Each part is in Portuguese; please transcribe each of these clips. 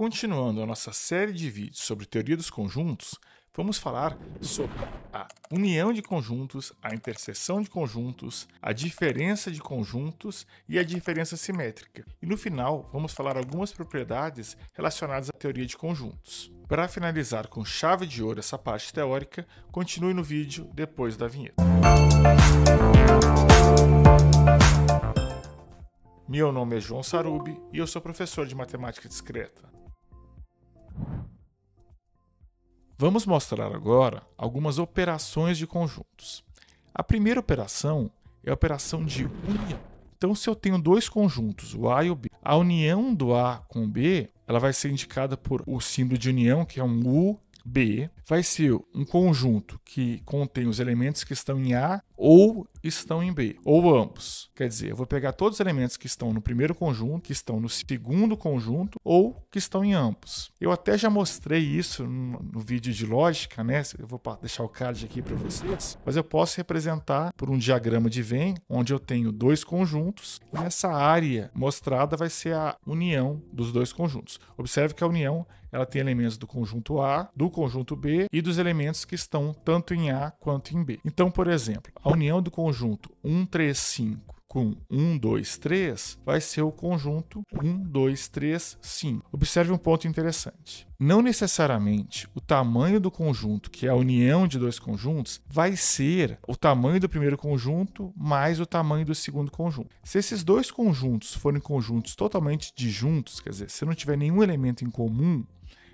Continuando a nossa série de vídeos sobre teoria dos conjuntos, vamos falar sobre a união de conjuntos, a interseção de conjuntos, a diferença de conjuntos e a diferença simétrica. E no final, vamos falar algumas propriedades relacionadas à teoria de conjuntos. Para finalizar com chave de ouro essa parte teórica, continue no vídeo depois da vinheta. Meu nome é João Sarubi e eu sou professor de matemática discreta. Vamos mostrar agora algumas operações de conjuntos. A primeira operação é a operação de união. Então, se eu tenho dois conjuntos, o A e o B, a união do A com o B ela vai ser indicada por o símbolo de união, que é um U B vai ser um conjunto que contém os elementos que estão em A ou estão em B, ou ambos. Quer dizer, eu vou pegar todos os elementos que estão no primeiro conjunto, que estão no segundo conjunto ou que estão em ambos. Eu até já mostrei isso no, vídeo de lógica, né? Eu vou deixar o card aqui para vocês, mas eu posso representar por um diagrama de Venn, onde eu tenho dois conjuntos, e essa área mostrada vai ser a união dos dois conjuntos. Observe que a união ela tem elementos do conjunto A, do conjunto B e dos elementos que estão tanto em A quanto em B. Então, por exemplo, a a união do conjunto 135 com 1, 2, 3, vai ser o conjunto 1, 2, 3, 5. Observe um ponto interessante. Não necessariamente o tamanho do conjunto, que é a união de dois conjuntos, vai ser o tamanho do primeiro conjunto mais o tamanho do segundo conjunto. Se esses dois conjuntos forem conjuntos totalmente disjuntos, quer dizer, se não tiver nenhum elemento em comum,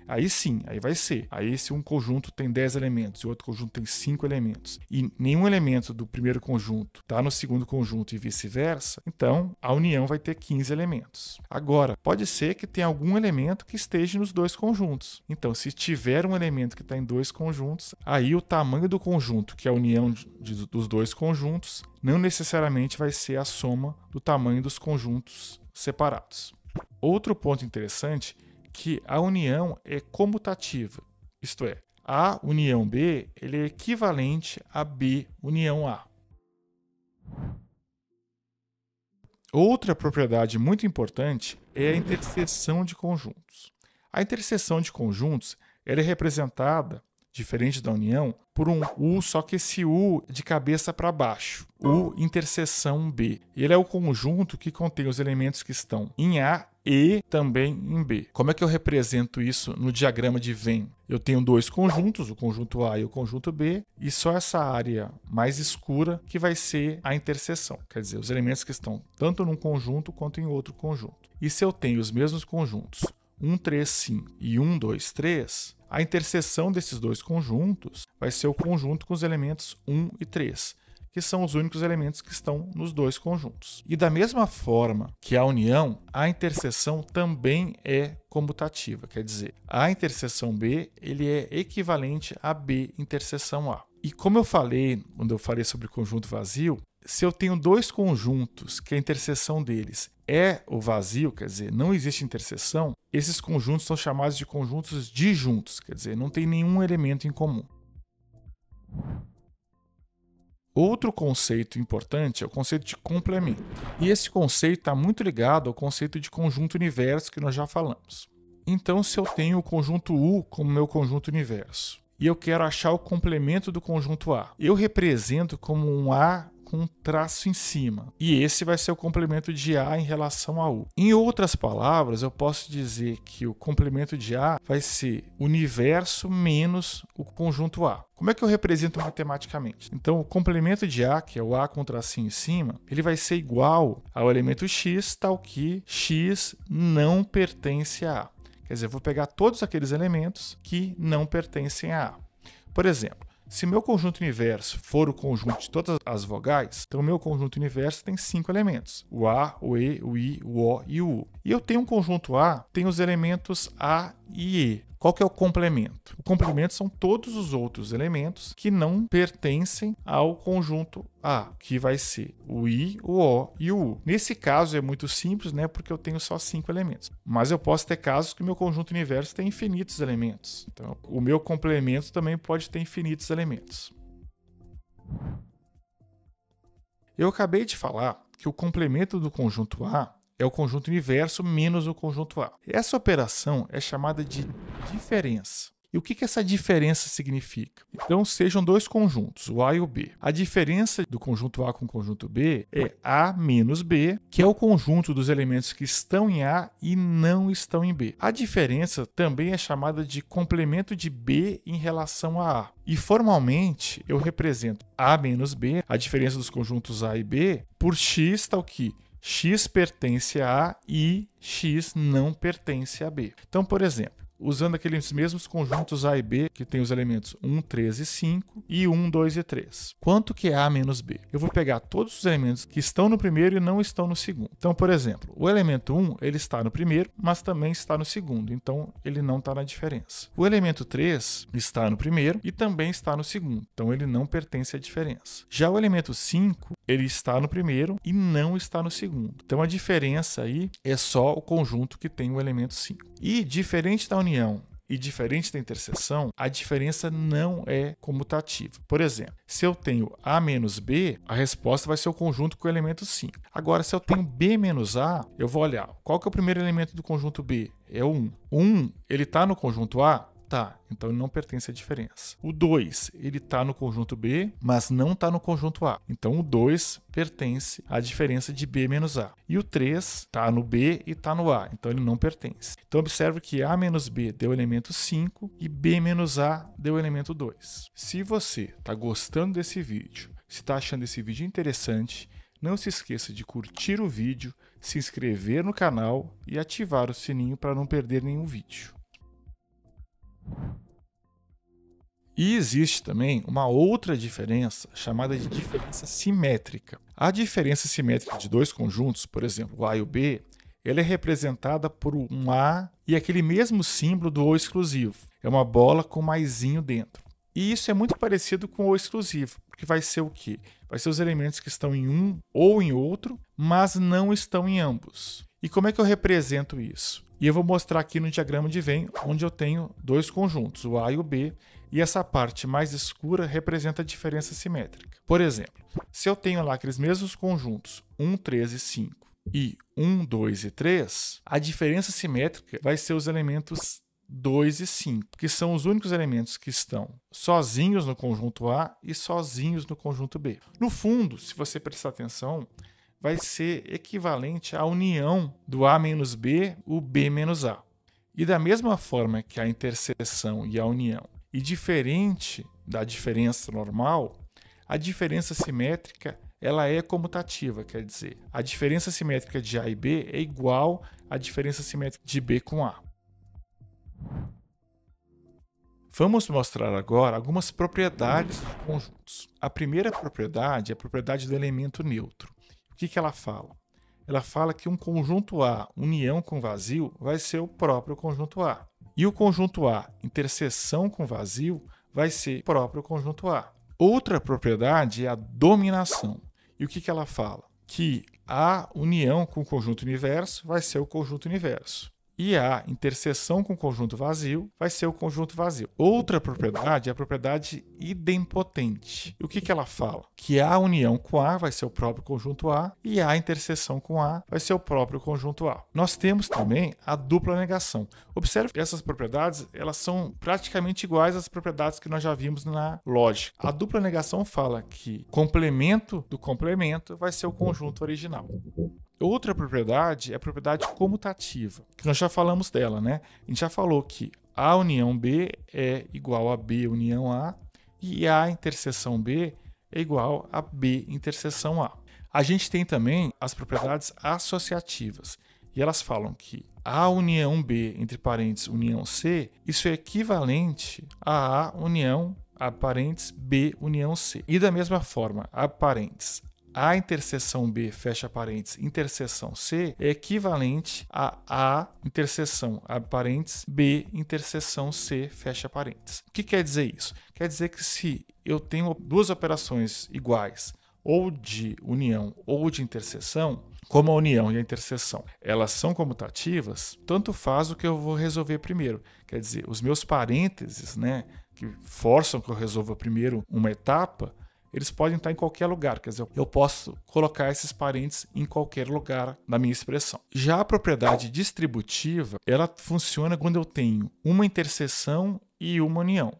Aí sim, aí vai ser. Aí se um conjunto tem 10 elementos e outro conjunto tem 5 elementos e nenhum elemento do primeiro conjunto está no segundo conjunto e vice-versa, então a união vai ter 15 elementos. Agora, pode ser que tenha algum elemento que esteja nos dois conjuntos. Então, se tiver um elemento que está em dois conjuntos, aí o tamanho do conjunto, que é a união de, de, dos dois conjuntos, não necessariamente vai ser a soma do tamanho dos conjuntos separados. Outro ponto interessante que a união é comutativa, isto é, A união B ele é equivalente a B união A. Outra propriedade muito importante é a interseção de conjuntos. A interseção de conjuntos ela é representada, diferente da união, por um U, só que esse U é de cabeça para baixo, U interseção B. Ele é o conjunto que contém os elementos que estão em A e também em B. Como é que eu represento isso no diagrama de Venn? Eu tenho dois conjuntos, o conjunto A e o conjunto B, e só essa área mais escura que vai ser a interseção, quer dizer, os elementos que estão tanto num conjunto quanto em outro conjunto. E se eu tenho os mesmos conjuntos, 1, 3, 5 e 1, 2, 3, a interseção desses dois conjuntos vai ser o conjunto com os elementos 1 e 3 que são os únicos elementos que estão nos dois conjuntos. E da mesma forma que a união, a interseção também é comutativa, quer dizer, a interseção B ele é equivalente a B interseção A. E como eu falei, quando eu falei sobre conjunto vazio, se eu tenho dois conjuntos que a interseção deles é o vazio, quer dizer, não existe interseção, esses conjuntos são chamados de conjuntos disjuntos, quer dizer, não tem nenhum elemento em comum. Outro conceito importante é o conceito de complemento. E esse conceito está muito ligado ao conceito de conjunto universo que nós já falamos. Então, se eu tenho o conjunto U como meu conjunto universo e eu quero achar o complemento do conjunto A, eu represento como um A com um traço em cima. E esse vai ser o complemento de A em relação a U. Em outras palavras, eu posso dizer que o complemento de A vai ser universo menos o conjunto A. Como é que eu represento matematicamente? Então, o complemento de A, que é o A com tracinho em cima, ele vai ser igual ao elemento x, tal que x não pertence a A. Quer dizer, eu vou pegar todos aqueles elementos que não pertencem a A. Por exemplo, se meu conjunto universo for o conjunto de todas as vogais, então meu conjunto universo tem cinco elementos: o A, o E, o I, o O e o U. E eu tenho um conjunto A, tem os elementos A e E. Qual que é o complemento? O complemento são todos os outros elementos que não pertencem ao conjunto A, que vai ser o I, o O e o U. Nesse caso é muito simples, né? Porque eu tenho só cinco elementos. Mas eu posso ter casos que o meu conjunto universo tem infinitos elementos. Então, o meu complemento também pode ter infinitos elementos. Eu acabei de falar que o complemento do conjunto A é o conjunto inverso menos o conjunto A. Essa operação é chamada de diferença. E o que, que essa diferença significa? Então, sejam dois conjuntos, o A e o B. A diferença do conjunto A com o conjunto B é A menos B, que é o conjunto dos elementos que estão em A e não estão em B. A diferença também é chamada de complemento de B em relação a A. E formalmente, eu represento A menos B, a diferença dos conjuntos A e B, por x tal que X pertence a A e X não pertence a B. Então, por exemplo, usando aqueles mesmos conjuntos A e B, que tem os elementos 1, 3 e 5, e 1, 2 e 3. Quanto que é A menos B? Eu vou pegar todos os elementos que estão no primeiro e não estão no segundo. Então, por exemplo, o elemento 1 ele está no primeiro, mas também está no segundo, então ele não está na diferença. O elemento 3 está no primeiro e também está no segundo, então ele não pertence à diferença. Já o elemento 5, ele está no primeiro e não está no segundo. Então a diferença aí é só o conjunto que tem o elemento 5. E diferente da união e diferente da interseção, a diferença não é comutativa. Por exemplo, se eu tenho A menos B, a resposta vai ser o conjunto com o elemento 5. Agora, se eu tenho B menos A, eu vou olhar qual que é o primeiro elemento do conjunto B? É o 1. 1, ele está no conjunto A? Tá, então ele não pertence à diferença. O 2, ele está no conjunto B, mas não está no conjunto A. Então o 2 pertence à diferença de B menos A. E o 3 está no B e está no A, então ele não pertence. Então observe que A menos B deu elemento 5 e B menos A deu elemento 2. Se você está gostando desse vídeo, se está achando esse vídeo interessante, não se esqueça de curtir o vídeo, se inscrever no canal e ativar o sininho para não perder nenhum vídeo. E existe também uma outra diferença, chamada de diferença simétrica. A diferença simétrica de dois conjuntos, por exemplo, o A e o B, ela é representada por um A e aquele mesmo símbolo do O exclusivo. É uma bola com maisinho dentro. E isso é muito parecido com o exclusivo, porque vai ser o quê? Vai ser os elementos que estão em um ou em outro, mas não estão em ambos. E como é que eu represento isso? E eu vou mostrar aqui no diagrama de Venn, onde eu tenho dois conjuntos, o A e o B, e essa parte mais escura representa a diferença simétrica. Por exemplo, se eu tenho lá aqueles mesmos conjuntos 1, 3 e 5 e 1, 2 e 3, a diferença simétrica vai ser os elementos 2 e 5, que são os únicos elementos que estão sozinhos no conjunto A e sozinhos no conjunto B. No fundo, se você prestar atenção, vai ser equivalente à união do A menos B, o B menos A. E da mesma forma que a interseção e a união, e diferente da diferença normal, a diferença simétrica ela é comutativa, quer dizer, a diferença simétrica de A e B é igual à diferença simétrica de B com A. Vamos mostrar agora algumas propriedades de conjuntos. A primeira propriedade é a propriedade do elemento neutro que, que ela fala? Ela fala que um conjunto A, união com vazio, vai ser o próprio conjunto A. E o conjunto A, interseção com vazio, vai ser o próprio conjunto A. Outra propriedade é a dominação. E o que, que ela fala? Que a união com o conjunto universo vai ser o conjunto universo e a interseção com o conjunto vazio vai ser o conjunto vazio. Outra propriedade é a propriedade idempotente. E o que, que ela fala? Que a união com A vai ser o próprio conjunto A e a interseção com A vai ser o próprio conjunto A. Nós temos também a dupla negação. Observe que essas propriedades elas são praticamente iguais às propriedades que nós já vimos na lógica. A dupla negação fala que complemento do complemento vai ser o conjunto original. Outra propriedade é a propriedade comutativa, que nós já falamos dela, né? A gente já falou que A união B é igual a B união A e A interseção B é igual a B interseção A. A gente tem também as propriedades associativas, e elas falam que A união B, entre parênteses, união C, isso é equivalente a A união a parênteses B união C. E da mesma forma, a parênteses a interseção B, fecha parênteses, interseção C é equivalente a A interseção a parênteses B interseção C, fecha parênteses. O que quer dizer isso? Quer dizer que se eu tenho duas operações iguais, ou de união ou de interseção, como a união e a interseção, elas são comutativas, tanto faz o que eu vou resolver primeiro. Quer dizer, os meus parênteses, né, que forçam que eu resolva primeiro uma etapa, eles podem estar em qualquer lugar, quer dizer, eu posso colocar esses parênteses em qualquer lugar da minha expressão. Já a propriedade distributiva, ela funciona quando eu tenho uma interseção e uma união.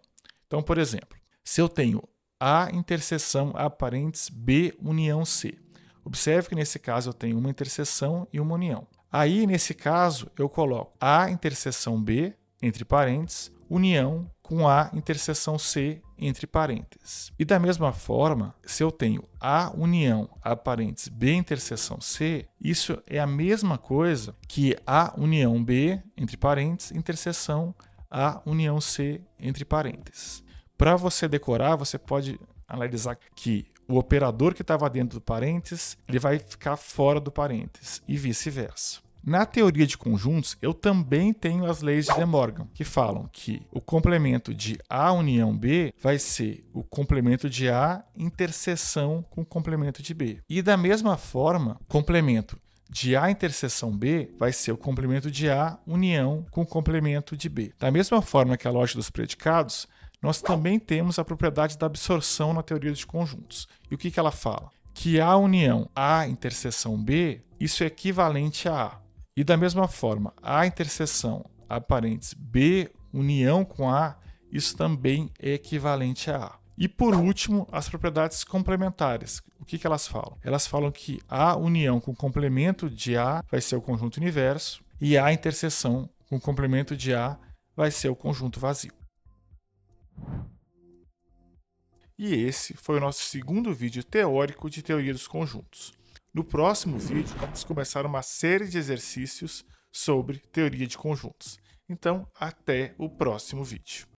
Então, por exemplo, se eu tenho A interseção A parênteses B união C. Observe que nesse caso eu tenho uma interseção e uma união. Aí, nesse caso, eu coloco A interseção B, entre parênteses, união com A interseção C, entre parênteses. E da mesma forma, se eu tenho A união a parênteses B interseção C, isso é a mesma coisa que A união B entre parênteses interseção A união C entre parênteses. Para você decorar, você pode analisar que o operador que estava dentro do parênteses, ele vai ficar fora do parênteses e vice-versa. Na teoria de conjuntos, eu também tenho as leis de De Morgan, que falam que o complemento de A união B vai ser o complemento de A interseção com o complemento de B. E da mesma forma, complemento de A interseção B vai ser o complemento de A união com o complemento de B. Da mesma forma que a lógica dos predicados, nós também temos a propriedade da absorção na teoria de conjuntos. E o que, que ela fala? Que a união A interseção B, isso é equivalente a A. E da mesma forma, a interseção aparentes B união com A, isso também é equivalente a A. E por último, as propriedades complementares. O que, que elas falam? Elas falam que A união com complemento de A vai ser o conjunto universo e A interseção com complemento de A vai ser o conjunto vazio. E esse foi o nosso segundo vídeo teórico de teoria dos conjuntos. No próximo vídeo, vamos começar uma série de exercícios sobre teoria de conjuntos. Então, até o próximo vídeo.